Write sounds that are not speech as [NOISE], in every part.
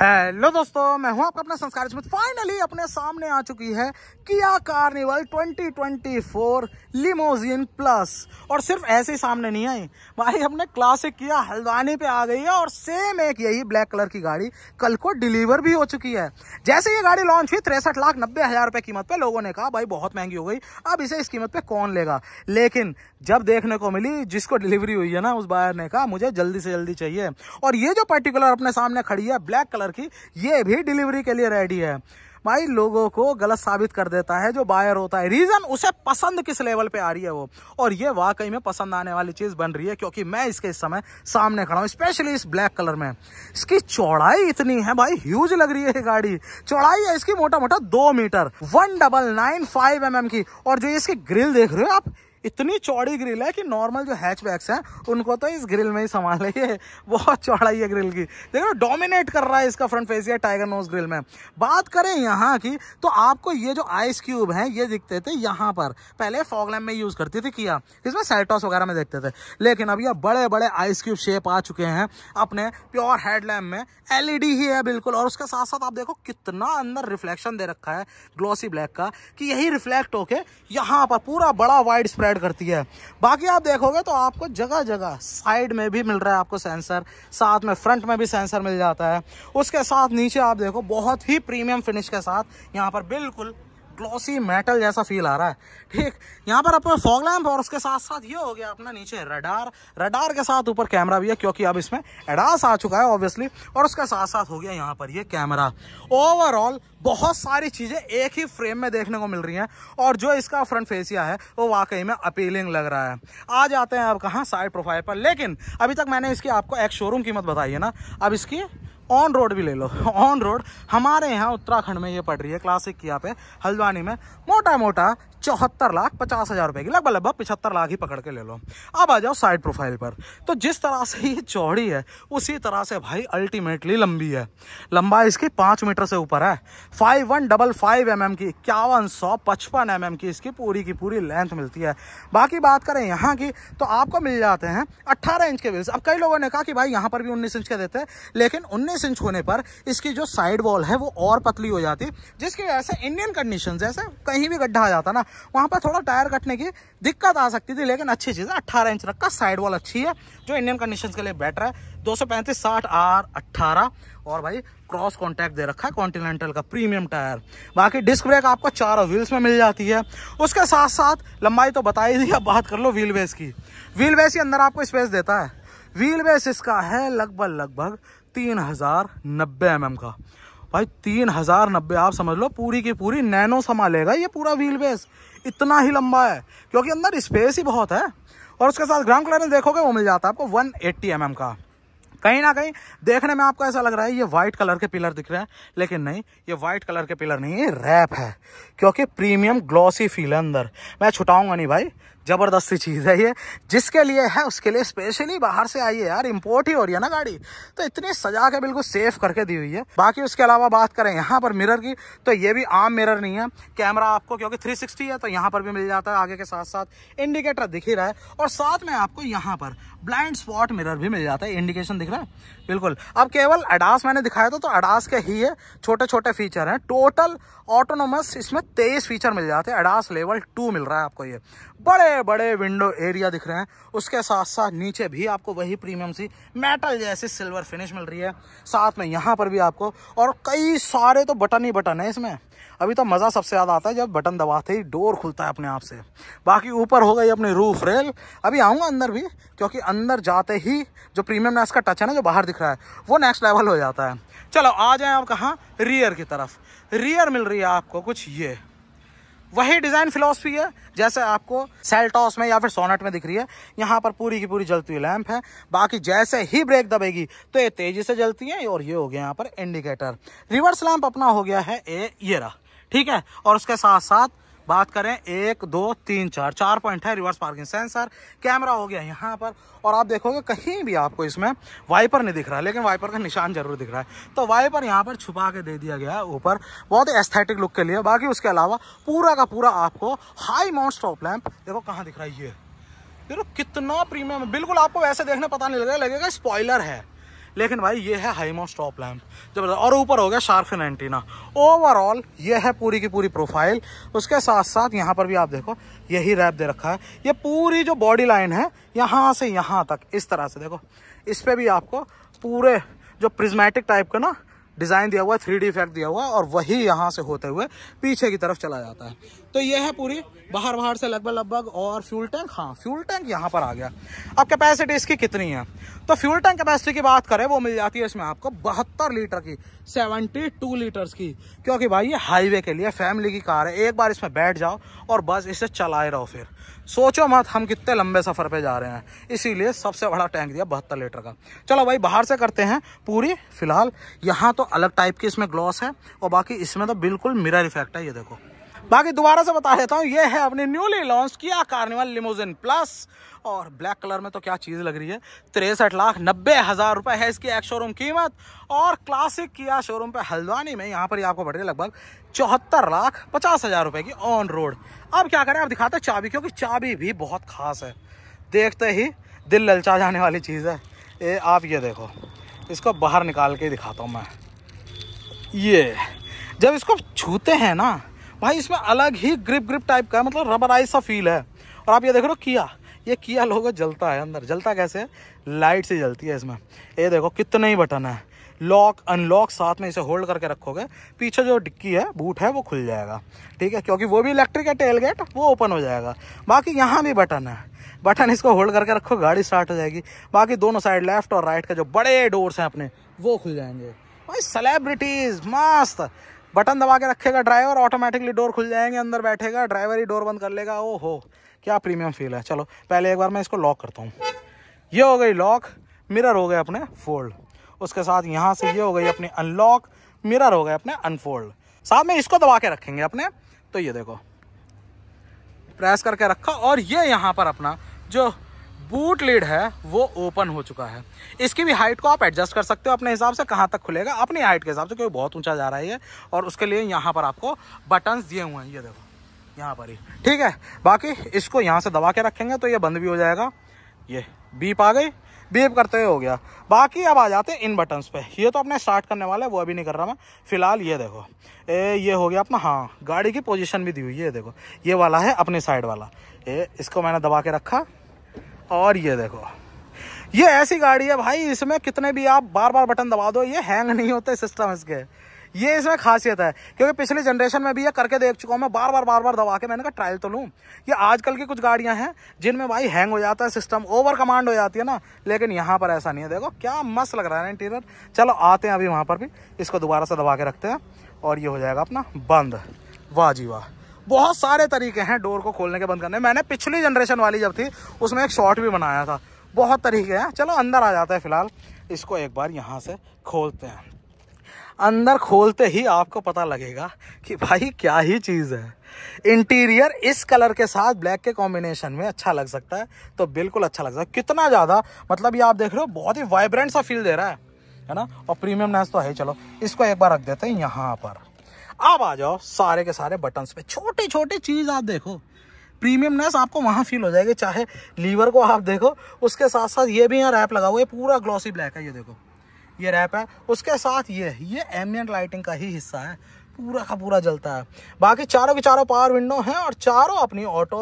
hello दोस्तों मैं हूं आपका अपना संस्कार स्मित फाइनली अपने सामने आ चुकी है किया कार्निवल 2024 लिमोजिन प्लस और सिर्फ ऐसे ही सामने नहीं आई भाई हमने क्लासिक किया हल्द्वानी पे आ गई है और सेम एक यही ब्लैक कलर की गाड़ी कल को डिलीवर भी हो चुकी है जैसे ये गाड़ी लॉन्च हुई तिरसठ लाख नब्बे हजार रुपये कीमत पे लोगों ने कहा भाई बहुत महंगी हो गई अब इसे इस कीमत पे कौन लेगा लेकिन जब देखने को मिली जिसको डिलीवरी हुई है ना उस बायर ने कहा मुझे जल्दी से जल्दी चाहिए और ये जो पर्टिकुलर अपने सामने खड़ी है ब्लैक कलर कलर की ये भी डिलीवरी के लिए रेडी है भाई लोगों को गलत साबित कर देता है जो बायर होता है रीजन उसे पसंद किस लेवल पे आ रही है वो और ये वाकई में पसंद आने वाली चीज बन रही है क्योंकि मैं इसके इस समय सामने खड़ा हूँ स्पेशली इस ब्लैक कलर में इसकी चौड़ाई इतनी है भाई ह्यूज लग रही है गाड़ी चौड़ाई है इसकी मोटा मोटा दो metre one double nine five M की और जो इसकी ग्रिल देख रहे हो आप इतनी चौड़ी ग्रिल है कि नॉर्मल जो हैचबैक्स हैं उनको तो इस ग्रिल में ही संभाल रही है बहुत चौड़ाई है ग्रिल की देखो डोमिनेट कर रहा है इसका फ्रंट फेस या टाइगर नोज ग्रिल में बात करें यहाँ की तो आपको ये जो आइस क्यूब है ये दिखते थे यहाँ पर पहले फॉगलैम में यूज़ करती थी किया इसमें सेल्टॉस वगैरह में देखते थे लेकिन अब यह बड़े बड़े आइस क्यूब शेप आ चुके हैं अपने प्योर हेडलैम्प में एलईडी e ही है बिल्कुल और उसके साथ साथ आप देखो कितना अंदर रिफ्लेक्शन दे रखा है ग्लोसी ब्लैक का कि यही रिफ्लेक्ट होके यहाँ पर पूरा बड़ा वाइड स्प्रेड प्रोवाइड करती है बाकी आप देखोगे तो आपको जगह जगह साइड में भी मिल रहा है आपको सेंसर साथ में फ्रंट में भी सेंसर मिल जाता है उसके साथ नीचे आप देखो बहुत ही प्रीमियम फिनिश के साथ यहाँ पर बिल्कुल ग्लॉसी मेटल जैसा फील आ रहा है ठीक यहाँ पर अपना फॉग लैम्प और उसके साथ साथ ये हो गया अपना नीचे रडार रडार के साथ ऊपर कैमरा भी है क्योंकि अब इसमें एडास आ चुका है ऑब्वियसली और उसके साथ साथ हो गया यहाँ पर ये कैमरा ओवरऑल बहुत सारी चीज़ें एक ही फ्रेम में देखने को मिल रही हैं और जो इसका फ्रंट फेसिया है वो वाकई में अपीलिंग लग रहा है आ जाते हैं अब कहाँ साइड प्रोफाइल पर लेकिन अभी तक मैंने इसकी आपको एक शोरूम कीमत बताई है ना अब इसकी ऑन रोड भी ले लो ऑन रोड हमारे यहाँ उत्तराखंड में ये पड़ रही है क्लासिक किया पे हल्द्वानी में मोटा मोटा चौहत्तर लाख पचास हज़ार रुपये की लगभग लगभग पिछहत्तर लाख ही पकड़ के ले लो अब आ जाओ साइड प्रोफाइल पर तो जिस तरह से ये चौड़ी है उसी तरह से भाई अल्टीमेटली लंबी है लंबाई इसकी पाँच मीटर से ऊपर है five one double five M की इक्यावन सौ पचपन एम mm की इसकी पूरी की पूरी लेंथ मिलती है बाकी बात करें यहाँ की तो आपको मिल जाते हैं अट्ठारह इंच के व्हील्स अब कई लोगों ने कहा कि भाई यहाँ पर भी उन्नीस इंच के देते हैं लेकिन उन्नीस छः इंच होने पर इसकी जो साइड वॉल है वो और पतली हो जाती जिसकी वजह से इंडियन कंडीशन जैसे कहीं भी गड्ढा आ जाता ना वहाँ पर थोड़ा टायर कटने की दिक्कत आ सकती थी लेकिन अच्छी चीज़ है अट्ठारह इंच रखा साइड वॉल अच्छी है जो इंडियन कंडीशन के लिए बेटर है दो सौ पैंतीस साठ आर अट्ठारह और भाई क्रॉस कॉन्टैक्ट दे रखा है कॉन्टिनेंटल का प्रीमियम टायर बाकी डिस्क ब्रेक आपको चारों व्हील्स में मिल जाती है उसके साथ साथ लंबाई तो बता ही दी अब बात कर लो व्हील बेस की व्हील बेस ही अंदर आपको स्पेस देता है व्हील बेस इसका है लगभग लगभग तीन हज़ार नब्बे एम का भाई तीन हज़ार नब्बे आप समझ लो पूरी की पूरी नैनो संभालेगा ये पूरा व्हील बेस इतना ही लंबा है क्योंकि अंदर स्पेस ही बहुत है और उसके साथ ग्राउंड क्लियरेंस देखोगे वो मिल जाता है आपको वन एट्टी mm का कहीं ना कहीं देखने में आपको ऐसा लग रहा है ये व्हाइट कलर के पिलर दिख रहे हैं लेकिन नहीं ये व्हाइट कलर के पिलर नहीं है रैप है क्योंकि प्रीमियम ग्लॉसी फील है अंदर मैं छुटाऊंगा नहीं भाई ज़बरदस्ती चीज़ है ये जिसके लिए है उसके लिए स्पेशली बाहर से आई है यार इम्पोर्ट ही हो रही है ना गाड़ी तो इतनी सजा के बिल्कुल सेफ करके दी हुई है बाकी उसके अलावा बात करें यहाँ पर मिरर की तो ये भी आम मिरर नहीं है कैमरा आपको क्योंकि 360 है तो यहाँ पर भी मिल जाता है आगे के साथ साथ इंडिकेटर दिख ही रहा है और साथ में आपको यहाँ पर ब्लाइंड स्पॉट मिरर भी मिल जाता है इंडिकेशन दिख रहा है बिल्कुल अब केवल अडास मैंने दिखाया था तो अडास के ही है छोटे छोटे फीचर हैं टोटल ऑटोनोमस इसमें तेईस फीचर मिल जाते हैं अडास लेवल टू मिल रहा है आपको ये बड़े बड़े विंडो एरिया दिख रहे हैं उसके साथ साथ नीचे भी आपको वही प्रीमियम सी मेटल जैसी सिल्वर फिनिश मिल रही है साथ में यहाँ पर भी आपको और कई सारे तो बटन ही बटन है इसमें अभी तो मज़ा सबसे ज़्यादा आता है जब बटन दबाते ही डोर खुलता है अपने आप से बाकी ऊपर हो गई अपनी रूफ रेल अभी आऊँगा अंदर भी क्योंकि अंदर जाते ही जो नेस का टच है ना जो बाहर दिख रहा है वो नेक्स्ट लेवल हो जाता है चलो आ जाए आप कहाँ रियर की तरफ रियर मिल रही है आपको कुछ ये वही डिज़ाइन फिलोसफी है जैसे आपको सेल्टॉस में या फिर सोनेट में दिख रही है यहाँ पर पूरी की पूरी जलती हुई लैंप है बाकी जैसे ही ब्रेक दबेगी तो ये तेज़ी से जलती है और ये हो गया यहाँ पर इंडिकेटर रिवर्स लैंप अपना हो गया है ए ये रहा ठीक है और उसके साथ साथ बात करें एक दो तीन चार चार पॉइंट है रिवर्स पार्किंग सेंसर कैमरा हो गया यहाँ पर और आप देखोगे कहीं भी आपको इसमें वाइपर नहीं दिख रहा है लेकिन वाइपर का निशान जरूर दिख रहा है तो वाइपर यहाँ पर छुपा के दे दिया गया है ऊपर बहुत एस्थेटिक लुक के लिए बाकी उसके अलावा पूरा का पूरा आपको हाई माउंट स्टॉप लैम्प देखो कहाँ दिख रहा है ये देखो कितना प्रीमियम बिल्कुल आपको वैसे देखने पता नहीं लगेगा लगेगा स्पॉयलर है लेकिन भाई ये है हाईमो स्टॉप लैम्प जबरदस्त और ऊपर हो गया शार्फिन एंटीना ओवरऑल ये है पूरी की पूरी प्रोफाइल उसके साथ साथ यहाँ पर भी आप देखो यही रैप दे रखा है ये पूरी जो बॉडी लाइन है यहाँ से यहाँ तक इस तरह से देखो इस पर भी आपको पूरे जो प्रिज्मेटिक टाइप का ना डिज़ाइन दिया हुआ है थ्री इफेक्ट दिया हुआ है और वही यहाँ से होते हुए पीछे की तरफ चला जाता है तो ये है पूरी बाहर बाहर से लगभग लगभग और फ्यूल टैंक हाँ फ्यूल टैंक यहाँ पर आ गया अब कैपेसिटी इसकी कितनी है तो फ्यूल टैंक कैपेसिटी की बात करें वो मिल जाती है इसमें आपको बहत्तर लीटर की सेवेंटी टू लीटर्स की क्योंकि भाई ये हाईवे के लिए फैमिली की कार है एक बार इसमें बैठ जाओ और बस इसे चलाए रहो फिर सोचो मत हम कितने लंबे सफ़र पे जा रहे हैं इसीलिए सबसे बड़ा टैंक दिया बहत्तर लीटर का चलो भाई बाहर से करते हैं पूरी फिलहाल यहाँ तो अलग टाइप की इसमें ग्लॉस है और बाकी इसमें तो बिल्कुल मिरर इफेक्ट है ये देखो बाकी दोबारा से बता देता हूँ ये है अपने newly launch Kia Carnival limousine plus और ब्लैक कलर में तो क्या चीज़ लग रही है तिरसठ लाख नब्बे हज़ार रुपये है इसकी एक शोरूम कीमत और क्लासिक किया शोरूम पे हल्द्वानी में यहाँ पर ही आपको बढ़ रही लगभग चौहत्तर लाख पचास हज़ार रुपये की ऑन रोड अब क्या करें आप दिखाते चाबी क्योंकि चाबी भी बहुत खास है देखते ही दिल ललचा जाने वाली चीज़ है ए, आप ये देखो इसको बाहर निकाल के दिखाता हूँ मैं ये जब इसको छूते हैं ना भाई इसमें अलग ही ग्रिप ग्रिप टाइप का है मतलब रबराइज सा फील है और आप ये देख रहे हो किया ये किया लोगो जलता है अंदर जलता कैसे लाइट से जलती है इसमें ये देखो कितने ही बटन है लॉक अनलॉक साथ में इसे होल्ड करके रखोगे पीछे जो डिक्की है बूट है वो खुल जाएगा ठीक है क्योंकि वो भी इलेक्ट्रिक है टेल गेट वो ओपन हो जाएगा बाकी यहाँ भी बटन है बटन इसको होल्ड करके रखो गाड़ी स्टार्ट हो जाएगी बाकी दोनों साइड लेफ्ट और राइट का जो बड़े डोर्स हैं अपने वो खुल जाएंगे भाई सेलेब्रिटीज मस्त बटन दबा के रखेगा ड्राइवर ऑटोमेटिकली डोर खुल जाएंगे अंदर बैठेगा ड्राइवर ही डोर बंद कर लेगा ओ हो क्या प्रीमियम फील है चलो पहले एक बार मैं इसको लॉक करता हूँ ये हो गई लॉक मिरर हो गए अपने फोल्ड उसके साथ यहाँ से ये हो गई अपनी अनलॉक मिरर हो गए अपने अनफोल्ड साथ में इसको दबा के रखेंगे अपने तो ये देखो प्रेस करके रखा और ये यहाँ पर अपना जो बूट लीड है वो ओपन हो चुका है इसकी भी हाइट को आप एडजस्ट कर सकते हो अपने हिसाब से कहाँ तक खुलेगा अपनी हाइट के हिसाब से क्योंकि बहुत ऊंचा जा रहा है और उसके लिए यहाँ पर आपको बटन्स दिए हुए हैं ये देखो यहाँ पर ही ठीक है बाकी इसको यहाँ से दबा के रखेंगे तो ये बंद भी हो जाएगा ये बीप आ गई बीप करते हुए हो गया बाकी अब आ जाते हैं इन बटन्स पे ये तो अपने स्टार्ट करने वाला है वो अभी नहीं कर रहा मैं फिलहाल ये देखो ए, ये हो गया अपना हाँ गाड़ी की पोजीशन भी दी हुई है देखो ये वाला है अपने साइड वाला ए, इसको मैंने दबा के रखा और ये देखो ये ऐसी गाड़ी है भाई इसमें कितने भी आप बार बार बटन दबा दो ये हैंग नहीं होते सिस्टम इसके ये इसमें खासियत है क्योंकि पिछले जनरेशन में भी ये करके देख चुका हूँ मैं बार बार बार बार दबा के मैंने कहा ट्रायल तो लूँ ये आजकल की कुछ गाड़ियाँ हैं जिनमें भाई हैंग हो जाता है सिस्टम ओवर कमांड हो जाती है ना लेकिन यहाँ पर ऐसा नहीं है देखो क्या मस्त लग रहा है ना इंटीरियर चलो आते हैं अभी वहाँ पर भी इसको दोबारा से दबा के रखते हैं और ये हो जाएगा अपना बंद वाह जी वाह बहुत सारे तरीके हैं डोर को खोलने के बंद करने मैंने पिछली जनरेशन वाली जब थी उसमें एक शॉर्ट भी बनाया था बहुत तरीके हैं चलो अंदर आ जाते हैं फिलहाल इसको एक बार यहाँ से खोलते हैं अंदर खोलते ही आपको पता लगेगा कि भाई क्या ही चीज़ है इंटीरियर इस कलर के साथ ब्लैक के कॉम्बिनेशन में अच्छा लग सकता है तो बिल्कुल अच्छा लग सकता है कितना ज़्यादा मतलब ये आप देख रहे हो बहुत ही वाइब्रेंट सा फील दे रहा है है ना और प्रीमियम नेस तो है चलो इसको एक बार रख देते हैं यहाँ पर अब आ जाओ सारे के सारे बटन पे छोटे छोटे चीज़ आप देखो प्रीमियमनेस आपको वहां फील हो जाएगी चाहे लीवर को आप देखो उसके साथ साथ ये भी यहाँ रैप लगा हुआ है पूरा ग्लॉसी ब्लैक है ये देखो ये रैप है उसके साथ ये ये एमियन लाइटिंग का ही हिस्सा है पूरा का पूरा जलता है बाकी चारों के चारों पावर विंडो हैं और चारों अपनी ऑटो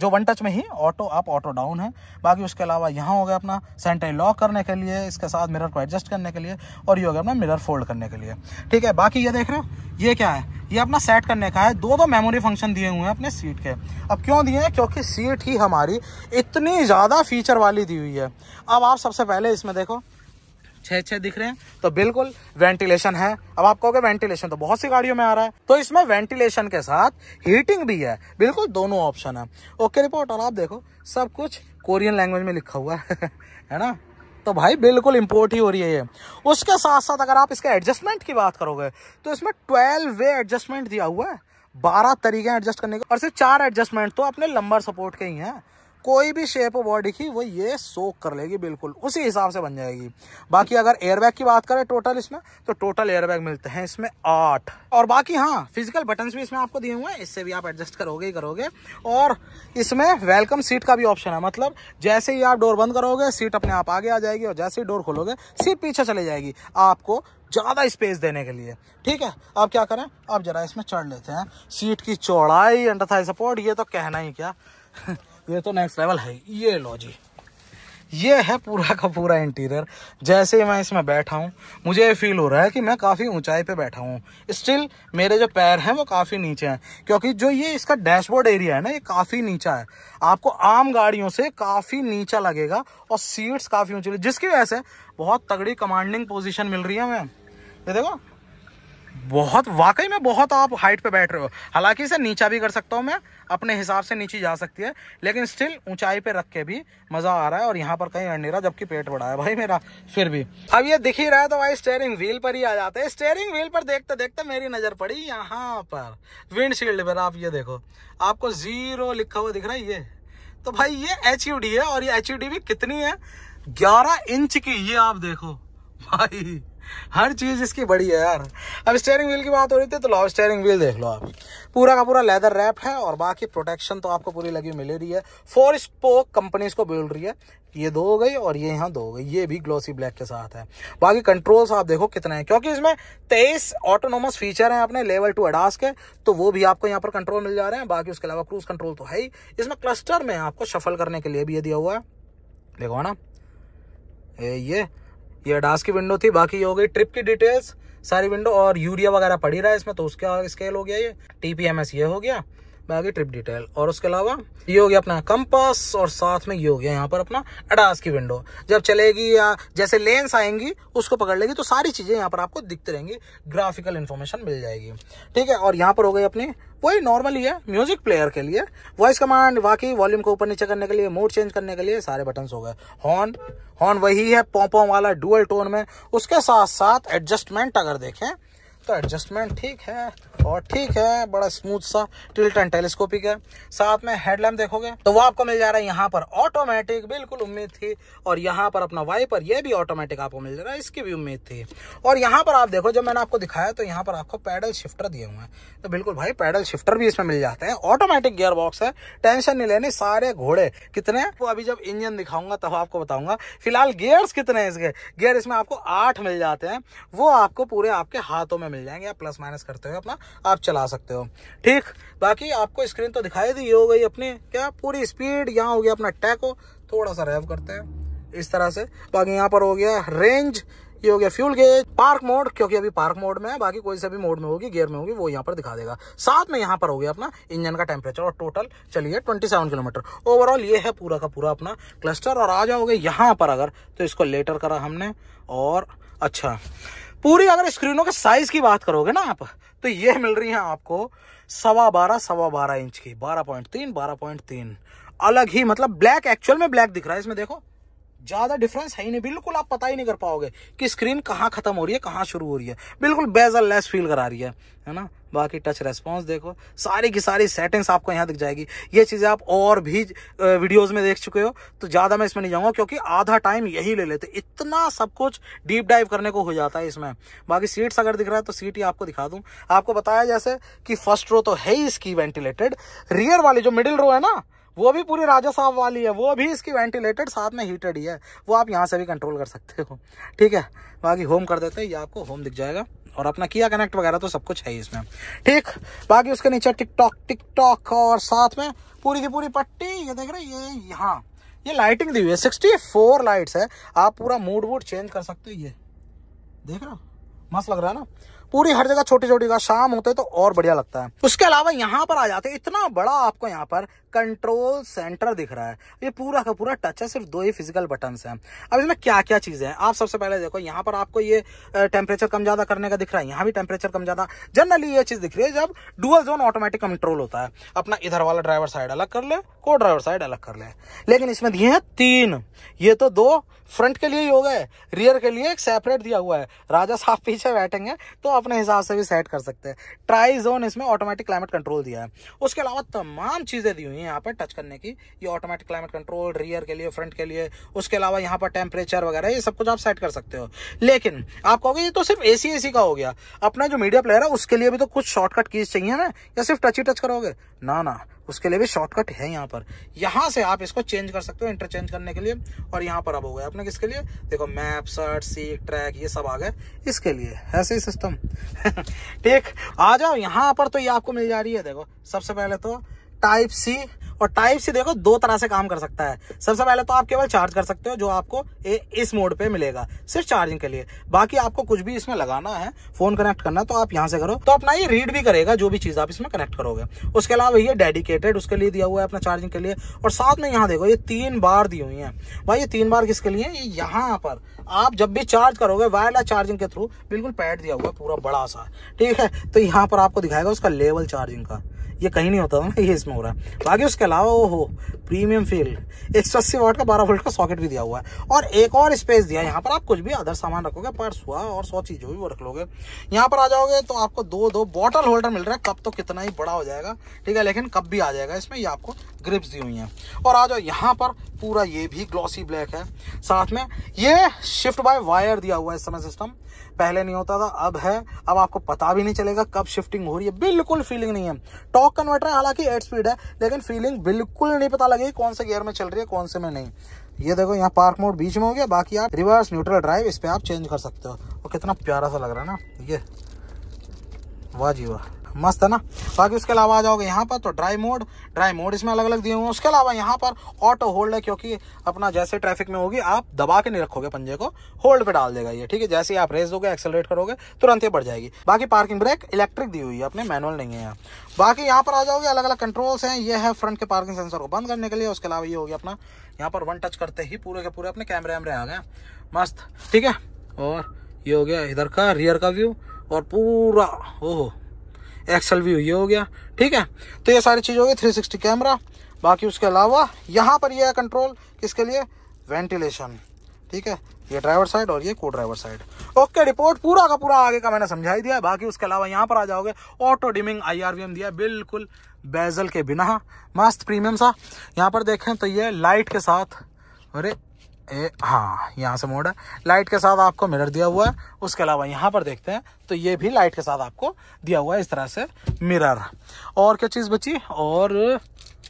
जो वन टच में ही ऑटो अप ऑटो डाउन है बाकी उसके अलावा यहाँ हो गया अपना सेंटर लॉक करने के लिए इसके साथ मिरर को एडजस्ट करने के लिए और ये हो गया अपना मिरर फोल्ड करने के लिए ठीक है बाकी ये देख रहे हो ये क्या है ये अपना सेट करने का है दो दो मेमोरी फंक्शन दिए हुए हैं अपने सीट के अब क्यों दिए हैं क्योंकि सीट ही हमारी इतनी ज़्यादा फीचर वाली दी हुई है अब आप सबसे पहले इसमें देखो छह छः दिख रहे हैं तो बिल्कुल वेंटिलेशन है अब आप कहोगे वेंटिलेशन तो बहुत सी गाड़ियों में आ रहा है तो इसमें वेंटिलेशन के साथ हीटिंग भी है बिल्कुल दोनों ऑप्शन है ओके रिपोर्ट और आप देखो सब कुछ कोरियन लैंग्वेज में लिखा हुआ है [LAUGHS] है ना तो भाई बिल्कुल इम्पोर्ट ही हो रही है ये उसके साथ साथ अगर आप इसके एडजस्टमेंट की बात करोगे तो इसमें ट्वेल्व वे एडजस्टमेंट दिया हुआ है बारह तरीके एडजस्ट करने के और सिर्फ चार एडजस्टमेंट तो अपने लंबर सपोर्ट के ही हैं कोई भी शेप बॉडी की वो ये सोक कर लेगी बिल्कुल उसी हिसाब से बन जाएगी बाकी अगर एयरबैग की बात करें टोटल इसमें तो टोटल एयरबैग मिलते हैं इसमें आठ और बाकी हाँ फिजिकल बटन भी इसमें आपको दिए हुए हैं इससे भी आप एडजस्ट करोगे ही करोगे और इसमें वेलकम सीट का भी ऑप्शन है मतलब जैसे ही आप डोर बंद करोगे सीट अपने आप आगे आ जाएगी और जैसे ही डोर खोलोगे सीट पीछे चले जाएगी आपको ज़्यादा स्पेस देने के लिए ठीक है अब क्या करें अब जरा इसमें चढ़ लेते हैं सीट की चौड़ाई एंड सपोर्ट ये तो कहना ही क्या [LAUGHS] ये तो नेक्स्ट लेवल है ये लो जी ये है पूरा का पूरा इंटीरियर जैसे ही मैं इसमें बैठा हूँ मुझे ये फील हो रहा है कि मैं काफ़ी ऊंचाई पे बैठा हूँ स्टिल मेरे जो पैर हैं वो काफ़ी नीचे हैं क्योंकि जो ये इसका डैशबोर्ड एरिया है ना ये काफ़ी नीचा है आपको आम गाड़ियों से काफ़ी नीचा लगेगा और सीट्स काफ़ी ऊंची जिसकी वजह से बहुत तगड़ी कमांडिंग पोजिशन मिल रही है हमें ये देखो बहुत वाकई में बहुत आप हाइट पे बैठ रहे हो हालांकि इसे नीचा भी कर सकता हूँ मैं अपने हिसाब से नीचे जा सकती है लेकिन स्टिल ऊंचाई पे रख के भी मज़ा आ रहा है और यहाँ पर कहीं अड़ नहीं रहा जबकि पेट बड़ा है भाई मेरा फिर भी अब ये दिख ही रहा है तो भाई स्टेयरिंग व्हील पर ही आ जाते हैं स्टेयरिंग व्हील पर देखते देखते मेरी नज़र पड़ी यहाँ पर विंडशील्ड पर आप ये देखो आपको जीरो लिखा हुआ दिख रहा है ये तो भाई ये एच है और ये एच भी कितनी है ग्यारह इंच की ये आप देखो भाई हर चीज़ इसकी बड़ी है यार अब स्टेयरिंग व्हील की बात हो रही थी तो लाओ स्टेयरिंग व्हील देख लो आप पूरा का पूरा लेदर रैप है और बाकी प्रोटेक्शन तो आपको पूरी लगी मिल रही है फोर स्पोक कंपनी को बोल रही है ये दो हो गई और ये यहाँ दो हो गई ये भी ग्लोसी ब्लैक के साथ है बाकी कंट्रोल्स आप देखो कितने हैं क्योंकि इसमें तेईस ऑटोनोमस फीचर हैं अपने लेवल टू एडास के तो वो भी आपको यहाँ पर कंट्रोल मिल जा रहे हैं बाकी उसके अलावा क्रूज कंट्रोल तो है ही इसमें क्लस्टर में आपको शफल करने के लिए भी ये दिया हुआ है देखो ना ये ये डास की विंडो थी बाकी हो गई ट्रिप की डिटेल्स सारी विंडो और यूरिया वगैरह पड़ी रहा है इसमें तो उसका स्केल हो गया ये टीपीएमएस ये हो गया में आ गई ट्रिप डिटेल और उसके अलावा ये हो गया अपना कंपास और साथ में ये हो गया यहाँ पर अपना अडास की विंडो जब चलेगी या जैसे लेंस आएंगी उसको पकड़ लेगी तो सारी चीज़ें यहाँ पर आपको दिखती रहेंगी ग्राफिकल इन्फॉर्मेशन मिल जाएगी ठीक है और यहाँ पर हो गई अपनी वही नॉर्मली है म्यूजिक प्लेयर के लिए वॉइस कमांड वाकई वॉल्यूम को ऊपर नीचे करने के लिए मोड चेंज करने के लिए सारे बटन हो गए हॉर्न हॉर्न वही है पोपो वाला डुअल टोन में उसके साथ साथ एडजस्टमेंट अगर देखें तो एडजस्टमेंट ठीक है और ठीक है बड़ा स्मूथ सा टिल्ट एंड टेलीस्कोपिक है साथ में हेडलैम्प देखोगे तो वो आपको मिल जा रहा है यहाँ पर ऑटोमेटिक बिल्कुल उम्मीद थी और यहाँ पर अपना वाइपर ये भी ऑटोमेटिक आपको मिल जा रहा है इसकी भी उम्मीद थी और यहाँ पर आप देखो जब मैंने आपको दिखाया तो यहाँ पर आपको पैडल शिफ्टर दिए हुए हैं तो बिल्कुल भाई पैडल शिफ्टर भी इसमें मिल जाते हैं ऑटोमेटिक गियर बॉक्स है टेंशन नहीं लेनी सारे घोड़े कितने वो अभी जब इंजन दिखाऊंगा तब आपको बताऊंगा फिलहाल गियर्स कितने हैं इसके गियर इसमें आपको आठ मिल जाते हैं वो आपको पूरे आपके हाथों में मिल जाएंगे आप प्लस माइनस करते हुए अपना आप चला सकते हो ठीक बाकी आपको स्क्रीन तो दिखाई दी हो गई अपनी क्या पूरी स्पीड यहाँ हो गया अपना टैक हो थोड़ा सा रेव करते हैं इस तरह से बाकी यहाँ पर हो गया रेंज ये हो गया फ्यूल गेज पार्क मोड क्योंकि अभी पार्क मोड में है बाकी कोई सा भी मोड में होगी गियर में होगी वो यहाँ पर दिखा देगा साथ में यहाँ पर हो गया अपना इंजन का टेम्परेचर और टोटल चलिए 27 किलोमीटर ओवरऑल ये है पूरा का पूरा अपना क्लस्टर और आ जाओगे यहाँ पर अगर तो इसको लेटर करा हमने और अच्छा पूरी अगर स्क्रीनों के साइज की बात करोगे ना आप तो ये मिल रही है आपको सवा बारह सवा बारह इंच की बारह पॉइंट तीन बारह पॉइंट तीन अलग ही मतलब ब्लैक एक्चुअल में ब्लैक दिख रहा है इसमें देखो ज्यादा डिफरेंस है ही नहीं बिल्कुल आप पता ही नहीं कर पाओगे कि स्क्रीन कहाँ खत्म हो रही है कहाँ शुरू हो रही है बिल्कुल बेजर लेस फील करा रही है है ना बाकी टच रेस्पॉन्स देखो सारी की सारी सेटिंग्स आपको यहाँ दिख जाएगी ये चीज़ें आप और भी वीडियोज़ में देख चुके हो तो ज़्यादा मैं इसमें नहीं जाऊँगा क्योंकि आधा टाइम यही ले लेते इतना सब कुछ डीप डाइव करने को हो जाता है इसमें बाकी सीट्स अगर दिख रहा है तो सीट ही आपको दिखा दूँ आपको बताया जैसे कि फर्स्ट रो तो है ही इसकी वेंटिलेटेड रियर वाली जो मिडिल रो है ना वो भी पूरी राजा साहब वाली है वो भी इसकी वेंटिलेटेड साथ में हीटेड ही है वो आप यहाँ से भी कंट्रोल कर सकते हो ठीक है बाकी होम कर देते हैं ये आपको होम दिख जाएगा और अपना किया कनेक्ट वगैरह तो सब कुछ है इसमें ठीक बाकी उसके नीचे टिकटॉक टिकटॉक और साथ में पूरी की पूरी पट्टी ये देख रहे ये यहाँ ये लाइटिंग दी हुई है सिक्सटी फोर लाइट्स है आप पूरा मूड वूड चेंज कर सकते हो ये देख रहे हो मस्त लग रहा है ना पूरी हर जगह छोटी छोटी का शाम होते तो और बढ़िया लगता है उसके अलावा यहाँ पर आ जाते इतना बड़ा आपको यहाँ पर कंट्रोल सेंटर दिख रहा है ये पूरा का पूरा टच है सिर्फ दो ही फिजिकल बटन है अब इसमें क्या क्या चीजें हैं आप सबसे पहले देखो यहाँ पर आपको ये टेम्परेचर कम ज्यादा करने का दिख रहा है यहाँ भी टेम्परेचर कम ज्यादा जनरली ये चीज दिख रही है जब डुअल जोन ऑटोमेटिक कंट्रोल होता है अपना इधर वाला ड्राइवर साइड अलग कर ले को ड्राइवर साइड अलग कर ले लेकिन इसमें दिए हैं तीन ये तो दो फ्रंट के लिए ही हो गए रियर के लिए एक सेपरेट दिया हुआ है राजा साहब पीछे बैठेंगे तो अपने हिसाब से भी सेट कर सकते हैं ट्राई जोन इसमें ऑटोमेटिक क्लाइमेट कंट्रोल दिया है उसके अलावा तमाम चीजें दी हुई हैं है यहाँ पर टच करने की ये ऑटोमेटिक क्लाइमेट कंट्रोल रियर के लिए फ्रंट के लिए उसके अलावा यहाँ पर टेम्परेचर वगैरह ये सब कुछ आप सेट कर सकते हो लेकिन आप कहोगे ये तो सिर्फ ए सी का हो गया अपना जो मीडिया प्लेयर है उसके लिए भी तो कुछ शॉर्टकट कीज चाहिए ना या सिर्फ टच ही टच करोगे ना ना उसके लिए भी शॉर्टकट है यहाँ पर यहाँ से आप इसको चेंज कर सकते हो इंटरचेंज करने के लिए और यहाँ पर अब हो गया अपने किसके लिए देखो मैप सर्ट सी ट्रैक ये सब आ गए इसके लिए ऐसे ही सिस्टम [LAUGHS] ठीक आ जाओ यहाँ पर तो ये आपको मिल जा रही है देखो सबसे पहले तो टाइप सी और टाइप सी देखो दो तरह से काम कर सकता है सबसे पहले तो आप केवल चार्ज कर सकते हो जो आपको ए, इस मोड पे मिलेगा सिर्फ चार्जिंग के लिए बाकी आपको कुछ भी इसमें लगाना है फोन कनेक्ट करना तो आप यहाँ से करो तो अपना ये रीड भी करेगा जो भी चीज आप इसमें कनेक्ट करोगे उसके अलावा ये डेडिकेटेड उसके लिए दिया हुआ है अपना चार्जिंग के लिए और साथ में यहाँ देखो ये तीन बार दी हुई है भाई ये तीन बार किसके लिए ये यहाँ पर आप जब भी चार्ज करोगे वायरलेस चार्जिंग के थ्रू बिल्कुल पैड दिया हुआ है पूरा बड़ा सा ठीक है तो यहाँ पर आपको दिखाएगा उसका लेवल चार्जिंग का ये कहीं नहीं होता था ना ये इसमें हो रहा है बाकी उसके अलावा वो हो प्रीमियम फील्ड एक सौ अस्सी वाट का बारह वोल्ट का सॉकेट भी दिया हुआ है और एक और स्पेस दिया है यहाँ पर आप कुछ भी अदर सामान रखोगे पर्स हुआ और सौ चीज हुई वो रख लोगे यहाँ पर आ जाओगे तो आपको दो दो बॉटल होल्डर मिल रहा है कप तो कितना ही बड़ा हो जाएगा ठीक है लेकिन कप भी आ जाएगा इसमें ये आपको ग्रिप्स दी हुई हैं और आ जाओ यहाँ पर पूरा ये भी ग्लॉसी ब्लैक है साथ में ये शिफ्ट बाय वायर दिया हुआ है इस समय सिस्टम पहले नहीं होता था अब है अब आपको पता भी नहीं चलेगा कब शिफ्टिंग हो रही है बिल्कुल फीलिंग नहीं है टॉक कन्वर्टर है हालांकि एट स्पीड है लेकिन फीलिंग बिल्कुल नहीं पता लगेगी कौन से गियर में चल रही है कौन से में नहीं ये देखो यहाँ पार्क मोड बीच में हो गया बाकी आप रिवर्स न्यूट्रल ड्राइव इस पर आप चेंज कर सकते हो और कितना प्यारा सा लग रहा है ना ये वाह जी वाह मस्त है ना बाकी उसके अलावा आ जाओगे यहाँ पर तो ड्राई मोड ड्राई मोड इसमें अलग अलग दिए हुए हैं उसके अलावा यहाँ पर ऑटो होल्ड है क्योंकि अपना जैसे ट्रैफिक में होगी आप दबा के नहीं रखोगे पंजे को होल्ड पे डाल देगा ये ठीक है जैसे आप रेस दोगे एक्सेलरेट करोगे तुरंत ही बढ़ जाएगी बाकी पार्किंग ब्रेक इलेक्ट्रिक दी हुई है अपने मैनुअल नहीं है यहाँ बाकी यहाँ पर आ जाओगे अलग अलग कंट्रोल्स हैं ये है फ्रंट के पार्किंग सेंसर को बंद करने के लिए उसके अलावा ये होगी अपना यहाँ पर वन टच करते ही पूरे के पूरे अपने कैमरे वैमरे आ गए मस्त ठीक है और ये हो गया इधर का रियर का व्यू और पूरा ओहो एक्सल भी ये हो गया ठीक है तो ये सारी चीज़ हो गई थ्री सिक्सटी कैमरा बाकी उसके अलावा यहाँ पर यह है कंट्रोल किसके लिए वेंटिलेशन ठीक है ये ड्राइवर साइड और ये को ड्राइवर साइड ओके रिपोर्ट पूरा का पूरा आगे का मैंने समझाई दिया बाकी उसके अलावा यहाँ पर आ जाओगे ऑटो डिमिंग आईआरवीएम दिया बिल्कुल बेजल के बिना मस्त प्रीमियम सा यहाँ पर देखें तो ये लाइट के साथ अरे ए हाँ यहाँ से मोड है लाइट के साथ आपको मिरर दिया हुआ है उसके अलावा यहाँ पर देखते हैं तो ये भी लाइट के साथ आपको दिया हुआ है इस तरह से मिरर और क्या चीज़ बची और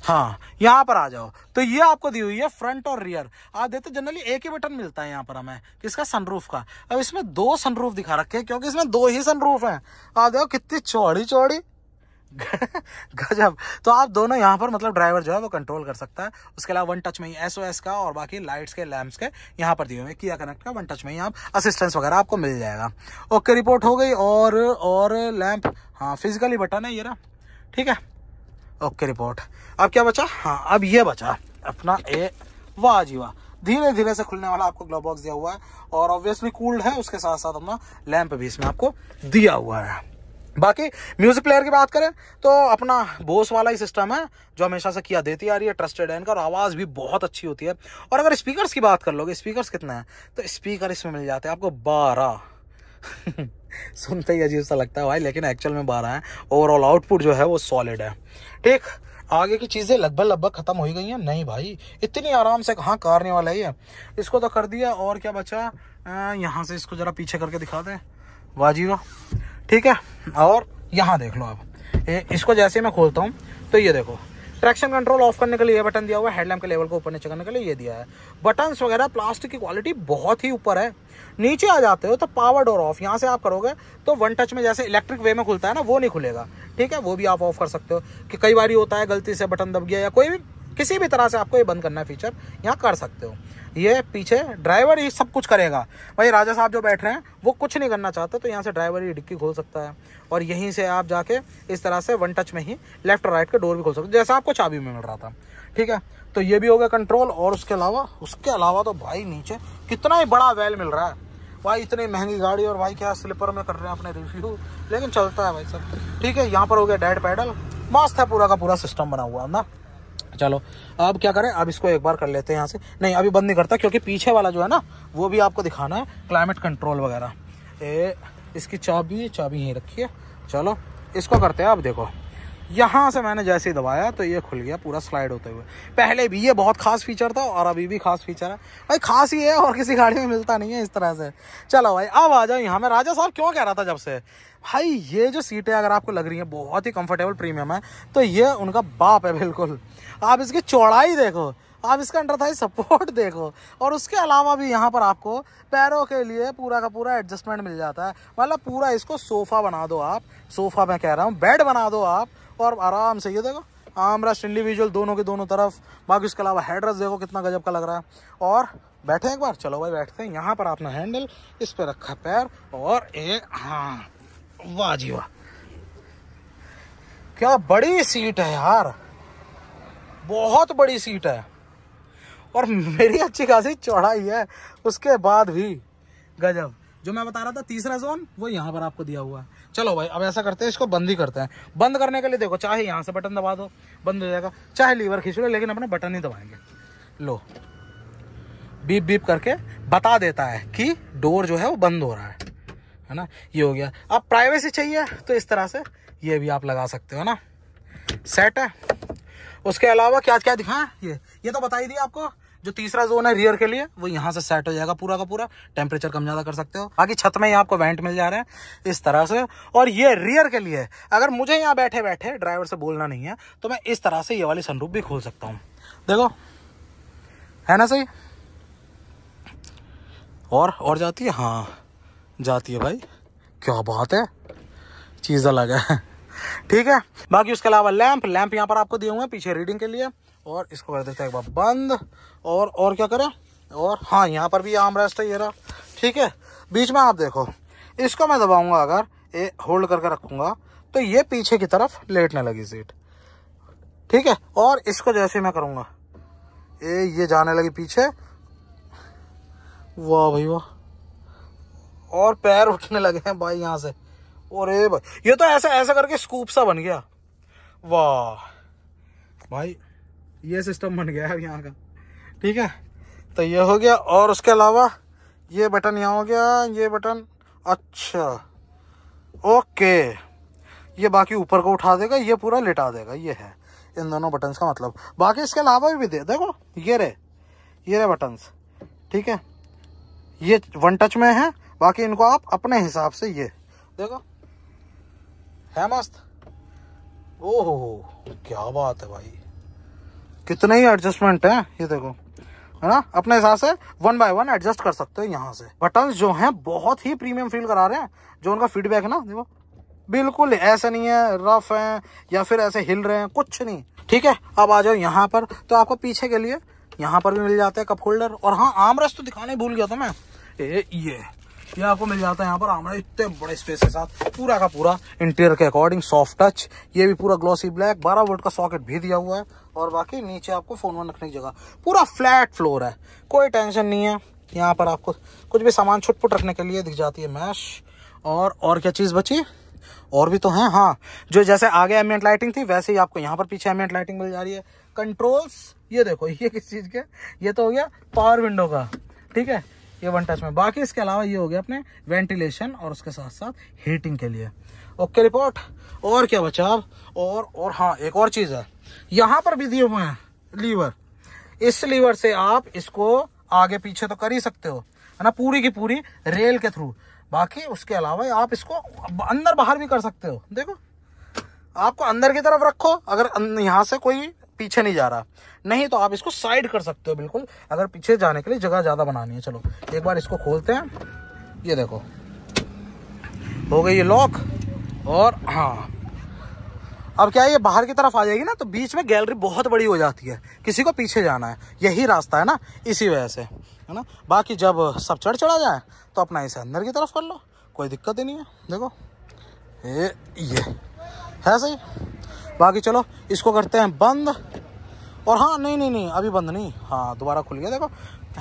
हाँ यहाँ पर आ जाओ तो ये आपको दी हुई है फ्रंट और रियर आप देखते जनरली एक ही बटन मिलता है यहाँ पर हमें किसका सनरूफ का अब इसमें दो सनरूफ दिखा रखे हैं क्योंकि इसमें दो ही सनरूफ हैं आप देखो कितनी चौड़ी चौड़ी [LAUGHS] गजब तो आप दोनों यहाँ पर मतलब ड्राइवर जो है वो कंट्रोल कर सकता है उसके अलावा वन टच में ही एस का और बाकी लाइट्स के लैम्प्स के यहाँ पर दिए हुए किया कनेक्ट का वन टच में ही आप असिस्टेंस वगैरह आपको मिल जाएगा ओके रिपोर्ट हो गई और और लैम्प हाँ फिजिकली बटन है ये ना ठीक है ओके रिपोर्ट अब क्या बचा हाँ अब ये बचा अपना ए वाह जी वाह धीरे धीरे से खुलने वाला आपको ग्लोव बॉक्स दिया हुआ है और ऑब्वियसली कूल्ड है उसके साथ साथ अपना लैंप भी इसमें आपको दिया हुआ है बाकी म्यूजिक प्लेयर की बात करें तो अपना बोस वाला ही सिस्टम है जो हमेशा से किया देती आ रही है ट्रस्टेड है इनका और आवाज़ भी बहुत अच्छी होती है और अगर स्पीकर्स की बात कर लोगे स्पीकर्स कितने हैं तो स्पीकर इसमें मिल जाते हैं आपको बारह [LAUGHS] सुनते ही अजीब सा लगता है भाई लेकिन एक्चुअल में बारह है ओवरऑल आउटपुट जो है वो सॉलिड है ठीक आगे की चीज़ें लगभग लगभग खत्म हो गई हैं नहीं भाई इतनी आराम से कहाँ कारने वाला ही है इसको तो कर दिया और क्या बचा यहाँ से इसको ज़रा पीछे करके दिखा दें वाजीवा ठीक है और यहाँ देख लो आप इसको जैसे मैं खोलता हूँ तो ये देखो ट्रैक्शन कंट्रोल ऑफ करने के लिए ये बटन दिया हुआ है हेडलैम्प के लेवल को ऊपर नीचे करने के लिए ये दिया है बटन्स वगैरह प्लास्टिक की क्वालिटी बहुत ही ऊपर है नीचे आ जाते हो तो पावर डोर ऑफ यहाँ से आप करोगे तो वन टच में जैसे इलेक्ट्रिक वे में खुलता है ना वो नहीं खुलेगा ठीक है वो भी आप ऑफ कर सकते हो कि कई बार होता है गलती से बटन दब गया या कोई भी किसी भी तरह से आपको ये बंद करना है फीचर यहाँ कर सकते हो ये पीछे ड्राइवर ही सब कुछ करेगा भाई राजा साहब जो बैठ रहे हैं वो कुछ नहीं करना चाहते तो यहाँ से ड्राइवर ही डिक्की खोल सकता है और यहीं से आप जाके इस तरह से वन टच में ही लेफ्ट और राइट का डोर भी खोल सकते जैसा आपको चाबी में मिल रहा था ठीक है तो ये भी हो गया कंट्रोल और उसके अलावा उसके अलावा तो भाई नीचे कितना ही बड़ा वेल मिल रहा है भाई इतनी महंगी गाड़ी और भाई क्या स्लीपर में कर रहे हैं अपने रिव्यू लेकिन चलता है भाई सब ठीक है यहाँ पर हो गया डेड पैडल मस्त है पूरा का पूरा सिस्टम बना हुआ ना चलो अब क्या करें अब इसको एक बार कर लेते हैं यहाँ से नहीं अभी बंद नहीं करता क्योंकि पीछे वाला जो है ना वो भी आपको दिखाना है क्लाइमेट कंट्रोल वगैरह इसकी चाबी चाबी यहीं रखी है चलो इसको करते हैं आप देखो यहाँ से मैंने जैसे ही दबाया तो ये खुल गया पूरा स्लाइड होते हुए पहले भी ये बहुत खास फीचर था और अभी भी खास फीचर है भाई खास ही है और किसी गाड़ी में मिलता नहीं है इस तरह से चलो भाई अब आ जाओ यहाँ मैं राजा साहब क्यों कह रहा था जब से भाई ये जो सीटें अगर आपको लग रही हैं बहुत ही कम्फर्टेबल प्रीमियम है तो ये उनका बाप है बिल्कुल आप इसकी चौड़ाई देखो आप इसका अंडर था सपोर्ट देखो और उसके अलावा भी यहाँ पर आपको पैरों के लिए पूरा का पूरा एडजस्टमेंट मिल जाता है मतलब पूरा इसको सोफ़ा बना दो आप सोफ़ा मैं कह रहा हूँ बेड बना दो आप और आराम से ये देखो आम रश इंडिविजुअल दोनों के दोनों तरफ बाकी उसके अलावा हेड रस देखो कितना गजब का लग रहा है और बैठे एक बार चलो भाई बैठते हैं यहाँ पर आपने हैंडल इस पर रखा पैर और ए हाँ वाह जी वाह क्या बड़ी सीट है यार बहुत बड़ी सीट है और मेरी अच्छी खासी चौड़ाई है उसके बाद भी गजब जो मैं बता रहा था तीसरा जोन वो यहाँ पर आपको दिया हुआ है चलो भाई अब ऐसा करते हैं इसको बंद ही करते हैं बंद करने के लिए देखो चाहे यहाँ से बटन दबा दो बंद हो जाएगा चाहे लीवर खींच लो लेकिन अपने बटन ही दबाएंगे लो बीप बीप करके बता देता है कि डोर जो है वो बंद हो रहा है है ना ये हो गया अब प्राइवेसी चाहिए तो इस तरह से ये भी आप लगा सकते हो ना सेट है उसके अलावा क्या क्या दिखाएं ये ये तो बता ही दिया आपको जो तीसरा जोन है रियर के लिए वो यहाँ से सेट हो जाएगा पूरा का पूरा टेम्परेचर कम ज्यादा कर सकते हो बाकी छत में ही आपको वेंट मिल जा रहे हैं इस तरह से और ये रियर के लिए अगर मुझे यहाँ बैठे बैठे ड्राइवर से बोलना नहीं है तो मैं इस तरह से ये वाली सनरूप भी खोल सकता हूँ देखो है ना सही और और जाती है हाँ जाती है भाई क्या बात है चीज़ अलग है [LAUGHS] ठीक है बाकी उसके अलावा लैंप लैंप यहाँ पर आपको दिए हुए हैं पीछे रीडिंग के लिए और इसको कर देते हैं एक बार बंद और और क्या करें और हाँ यहाँ पर भी आम रेस्ट है ये रहा ठीक है बीच में आप देखो इसको मैं दबाऊंगा अगर ये होल्ड करके रखूँगा तो ये पीछे की तरफ लेटने लगी सीट ठीक है और इसको जैसे मैं करूँगा ये ये जाने लगी पीछे वाह भाई वाह और पैर उठने लगे हैं भाई यहाँ से अरे भाई ये तो ऐसा ऐसा करके स्कूप सा बन गया वाह भाई ये सिस्टम बन गया है यहाँ का ठीक है तो ये हो गया और उसके अलावा ये बटन यहाँ हो गया ये बटन अच्छा ओके ये बाकी ऊपर को उठा देगा ये पूरा लेटा देगा ये है इन दोनों बटन्स का मतलब बाकी इसके अलावा भी दे देखो ये रे ये रे बटन्स ठीक है ये वन टच में है बाकी इनको आप अपने हिसाब से ये देखो है मस्त ओहो क्या बात है भाई कितना ही एडजस्टमेंट है ये देखो है ना अपने हिसाब से वन बाय वन एडजस्ट कर सकते हो यहाँ से बटन जो हैं बहुत ही प्रीमियम फील करा रहे हैं जो उनका फीडबैक है ना देखो बिल्कुल ऐसे नहीं है रफ है या फिर ऐसे हिल रहे हैं कुछ नहीं ठीक है अब आ जाओ यहाँ पर तो आपको पीछे के लिए यहाँ पर भी मिल जाता है कप होल्डर और हाँ आमरस तो दिखाने भूल गया था मैं ए, ये ये आपको मिल जाता है यहाँ पर आमरा इतने बड़े स्पेस के साथ पूरा का पूरा इंटीरियर के अकॉर्डिंग सॉफ्ट टच ये भी पूरा ग्लॉसी ब्लैक बारह वोल्ट का सॉकेट भी दिया हुआ है और बाकी नीचे आपको फ़ोन वन रखने की जगह पूरा फ्लैट फ्लोर है कोई टेंशन नहीं है यहाँ पर आपको कुछ भी सामान छुटपुट रखने के लिए दिख जाती है मैश और और क्या चीज़ बची और भी तो है हाँ जो जैसे आगे एमियंट लाइटिंग थी वैसे ही आपको यहाँ पर पीछे एमियंट लाइटिंग मिल जा रही है कंट्रोल्स ये देखो ये किस चीज़ के ये तो हो गया पावर विंडो का ठीक है ये वन टच में बाकी इसके अलावा ये हो गया अपने वेंटिलेशन और उसके साथ साथ हीटिंग के लिए ओके रिपोर्ट और क्या बचा अब और और हाँ एक और चीज़ है यहाँ पर भी दिए हुए हैं लीवर इस लीवर से आप इसको आगे पीछे तो कर ही सकते हो है ना पूरी की पूरी रेल के थ्रू बाकी उसके अलावा आप इसको अंदर बाहर भी कर सकते हो देखो आपको अंदर की तरफ रखो अगर अं-, यहाँ से कोई पीछे नहीं जा रहा नहीं तो आप इसको साइड कर सकते हो बिल्कुल अगर पीछे जाने के लिए जगह ज़्यादा बनानी है चलो एक बार इसको खोलते हैं ये देखो हो गई ये लॉक और हाँ अब क्या है ये बाहर की तरफ आ जाएगी ना तो बीच में गैलरी बहुत बड़ी हो जाती है किसी को पीछे जाना है यही रास्ता है ना इसी वजह से है ना बाकी जब सब चढ़ चढ़ा जाए तो अपना इसे अंदर की तरफ कर लो कोई दिक्कत ही नहीं है देखो ये ये है सही बाकी चलो इसको करते हैं बंद और हाँ नहीं नहीं नहीं अभी बंद नहीं हाँ दोबारा खुल गया देखो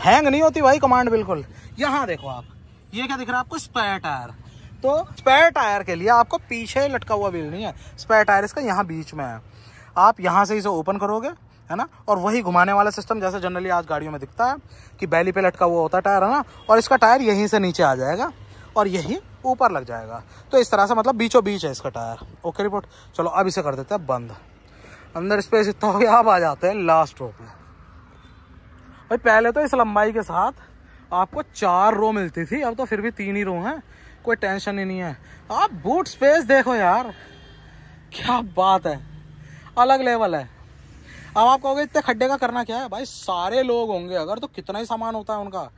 हैंग नहीं होती भाई कमांड बिल्कुल यहाँ देखो आप ये क्या दिख रहा है आपको स्पेयर टायर तो स्पेयर टायर के लिए आपको पीछे लटका हुआ व्हील नहीं है स्पेयर टायर इसका यहाँ बीच में है आप यहाँ से इसे ओपन करोगे है ना और वही घुमाने वाला सिस्टम जैसे जनरली आज गाड़ियों में दिखता है कि बैली पे लटका हुआ होता है टायर है ना और इसका टायर यहीं से नीचे आ जाएगा और यही ऊपर लग जाएगा तो इस तरह से मतलब बीचों बीच है इसका टायर ओके रिपोर्ट चलो अब इसे कर देते हैं बंद अंदर स्पेस इतना हो गया अब आ जाते हैं लास्ट रो पे भाई पहले तो इस लंबाई के साथ आपको चार रो मिलती थी अब तो फिर भी तीन ही रो हैं कोई टेंशन ही नहीं है आप बूट स्पेस देखो यार क्या बात है अलग लेवल है अब आप कहोगे इतने खड्डे का करना क्या है भाई सारे लोग होंगे अगर तो कितना ही सामान होता है उनका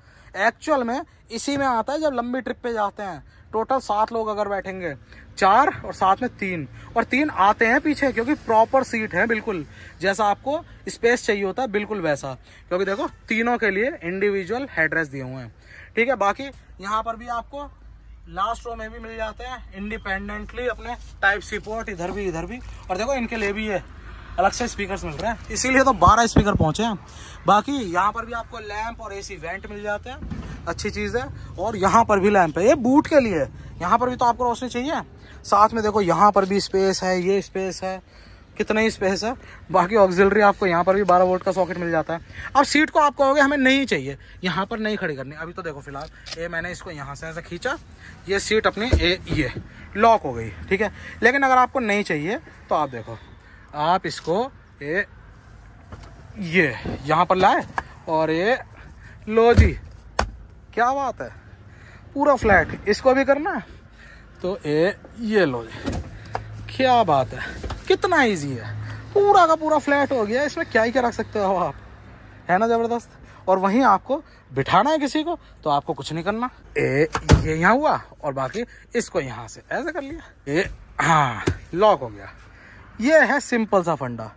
एक्चुअल में इसी में आता है जब लंबी ट्रिप पे जाते हैं टोटल सात लोग अगर बैठेंगे चार और साथ में तीन और तीन आते हैं पीछे क्योंकि प्रॉपर सीट है बिल्कुल जैसा आपको स्पेस चाहिए होता है बिल्कुल वैसा क्योंकि देखो तीनों के लिए इंडिविजुअल हेडरेस्ट दिए हुए हैं ठीक है बाकी यहाँ पर भी आपको लास्ट रो में भी मिल जाते हैं इंडिपेंडेंटली अपने टाइप सी पोर्ट इधर भी इधर भी और देखो इनके लिए भी है अलग से स्पीकर्स मिल रहे हैं इसीलिए तो 12 स्पीकर पहुंचे हैं बाकी यहाँ पर भी आपको लैंप और एसी वेंट मिल जाते हैं अच्छी चीज़ है और यहाँ पर भी लैंप है ये बूट के लिए यहाँ पर भी तो आपको रोशनी चाहिए साथ में देखो यहाँ पर भी स्पेस है ये स्पेस है कितना ही स्पेस है बाकी ऑक्सिलरी आपको यहाँ पर भी बारह वोल्ट का सॉकेट मिल जाता है अब सीट को आप कहोगे हमें नहीं चाहिए यहाँ पर नहीं खड़ी करनी अभी तो देखो फिलहाल ये मैंने इसको यहाँ से ऐसे खींचा ये सीट अपनी ए ये लॉक हो गई ठीक है लेकिन अगर आपको नहीं चाहिए तो आप देखो आप इसको ए ये यहाँ पर लाए और ये लो जी क्या बात है पूरा फ्लैट इसको भी करना है तो ए ये लो जी क्या बात है कितना ईजी है पूरा का पूरा फ्लैट हो गया इसमें क्या ही क्या रख सकते हो आप है ना ज़बरदस्त और वहीं आपको बिठाना है किसी को तो आपको कुछ नहीं करना ए ये यहाँ हुआ और बाकी इसको यहाँ से ऐसे कर लिया ए हाँ लॉक हो गया ये है सिंपल सा फंडा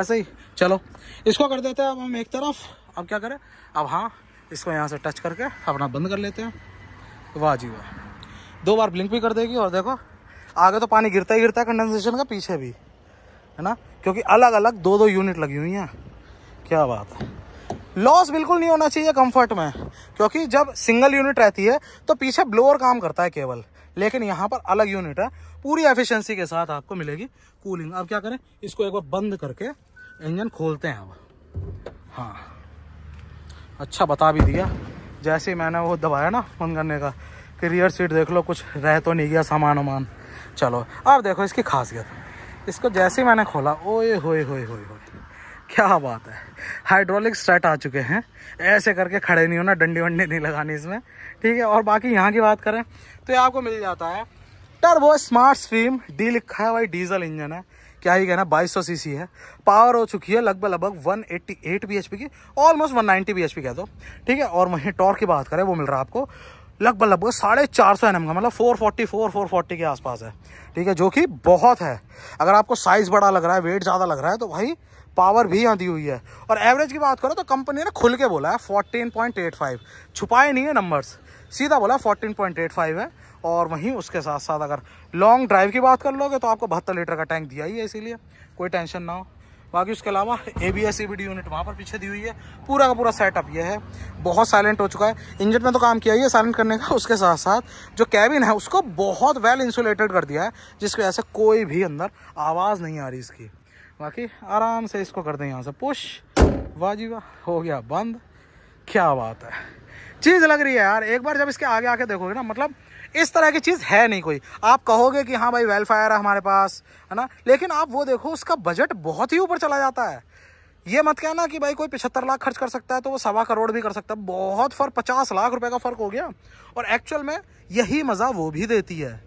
ऐसे ही चलो इसको कर देते हैं अब हम एक तरफ अब क्या करें अब हाँ इसको यहाँ से टच करके अपना बंद कर लेते हैं वाह जी वाह दो बार ब्लिंक भी कर देगी और देखो आगे तो पानी गिरता ही गिरता है कंडेंसेशन का पीछे भी है ना क्योंकि अलग अलग दो दो यूनिट लगी हुई हैं क्या बात है लॉस बिल्कुल नहीं होना चाहिए कंफर्ट में क्योंकि जब सिंगल यूनिट रहती है तो पीछे ब्लोअर काम करता है केवल लेकिन यहाँ पर अलग यूनिट है पूरी एफिशिएंसी के साथ आपको मिलेगी कूलिंग अब क्या करें इसको एक बार बंद करके इंजन खोलते हैं अब हाँ अच्छा बता भी दिया जैसे मैंने वो दबाया ना बंद करने का कि रियर सीट देख लो कुछ रह तो नहीं गया सामान वामान चलो अब देखो इसकी खासियत इसको जैसे ही मैंने खोला ओए होए होए होए होए क्या बात है हाइड्रोलिक स्ट्रट आ चुके हैं ऐसे करके खड़े नहीं होना डंडी वंडी नहीं लगानी इसमें ठीक है और बाकी यहाँ की बात करें तो ये आपको मिल जाता है टर्बो स्मार्ट स्ट्रीम डी लिखा है भाई डीजल इंजन है क्या ही कहना 2200 सीसी है पावर हो चुकी है लगभग लगभग 188 एट्टी की ऑलमोस्ट 190 बीएचपी कह दो ठीक है और वहीं टॉर्क की बात करें वो मिल रहा है आपको लगभग लगभग साढ़े चार सौ एन का मतलब four forty four four forty के आसपास है ठीक है जो कि बहुत है अगर आपको साइज़ बड़ा लग रहा है वेट ज़्यादा लग रहा है तो भाई पावर भी यहाँ दी हुई है और एवरेज की बात करो तो कंपनी ने खुल के बोला है फोर्टीन पॉइंट एट फाइव छुपाए नहीं है नंबर्स सीधा बोला फोर्टीन पॉइंट एट फाइव है और वहीं उसके साथ साथ अगर लॉन्ग ड्राइव की बात कर लोगे तो आपको बहत्तर लीटर का टैंक दिया ही है इसीलिए कोई टेंशन ना हो बाकी उसके अलावा ए बी एस यूनिट वहाँ पर पीछे दी हुई है पूरा का पूरा सेटअप ये है बहुत साइलेंट हो चुका है इंजन में तो काम किया ही है साइलेंट करने का उसके साथ साथ जो कैबिन है उसको बहुत वेल इंसुलेटेड कर दिया है जिसकी वजह से कोई भी अंदर आवाज़ नहीं आ रही इसकी बाकी आराम से इसको कर दें यहाँ से पुश वाह जी वाह हो गया बंद क्या बात है चीज़ लग रही है यार एक बार जब इसके आगे आके देखोगे ना मतलब इस तरह की चीज़ है नहीं कोई आप कहोगे कि हाँ भाई वेलफायर है हमारे पास है ना लेकिन आप वो देखो उसका बजट बहुत ही ऊपर चला जाता है ये मत कहना कि भाई कोई पिछहत्तर लाख खर्च कर सकता है तो वो सवा करोड़ भी कर सकता है बहुत फर्क पचास लाख रुपए का फ़र्क हो गया और एक्चुअल में यही मज़ा वो भी देती है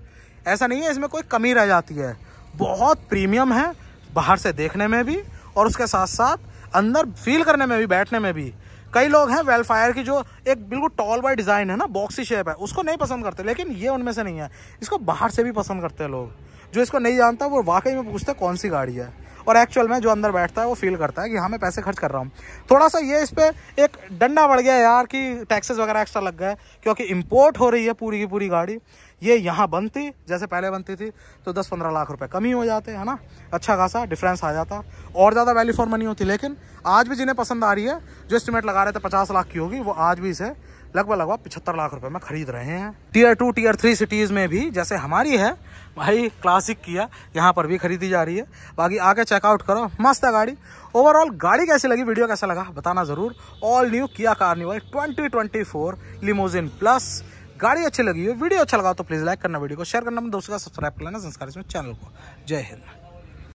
ऐसा नहीं है इसमें कोई कमी रह जाती है बहुत प्रीमियम है बाहर से देखने में भी और उसके साथ साथ अंदर फील करने में भी बैठने में भी कई लोग हैं वेलफायर की जो एक बिल्कुल टॉल बाई डिज़ाइन है ना बॉक्सी शेप है उसको नहीं पसंद करते लेकिन ये उनमें से नहीं है इसको बाहर से भी पसंद करते हैं लोग जो इसको नहीं जानता वो वाकई में पूछते कौन सी गाड़ी है और एक्चुअल में जो अंदर बैठता है वो फील करता है कि हाँ मैं पैसे खर्च कर रहा हूँ थोड़ा सा ये इस पर एक डंडा बढ़ गया यार कि टैक्सेस वगैरह एक्स्ट्रा लग गए क्योंकि इम्पोर्ट हो रही है पूरी की पूरी गाड़ी ये यहाँ बनती जैसे पहले बनती थी तो दस पंद्रह लाख रुपये कम ही हो जाते है ना अच्छा खासा डिफरेंस आ जाता और ज़्यादा वैल्यू फॉर मनी होती लेकिन आज भी जिन्हें पसंद आ रही है जो एस्टिमेट लगा रहे थे पचास लाख की होगी वो आज भी इसे लगभग लगभग पिछहत्तर लाख रुपए में खरीद रहे हैं tier two tier three cities में भी जैसे हमारी है भाई क्लासिक किया यहाँ पर भी खरीदी जा रही है बाकी आके चेकआउट करो मस्त है गाड़ी ओवरऑल गाड़ी कैसी लगी वीडियो कैसा लगा बताना ज़रूर all new Kia Carnival twenty twenty four limousine plus गाड़ी अच्छी लगी हुई वीडियो अच्छा लगा तो प्लीज़ लाइक करना वीडियो को शेयर करना दोस्तों का सब्सक्राइब करना संस्कार इसमें चैनल को जय हिंद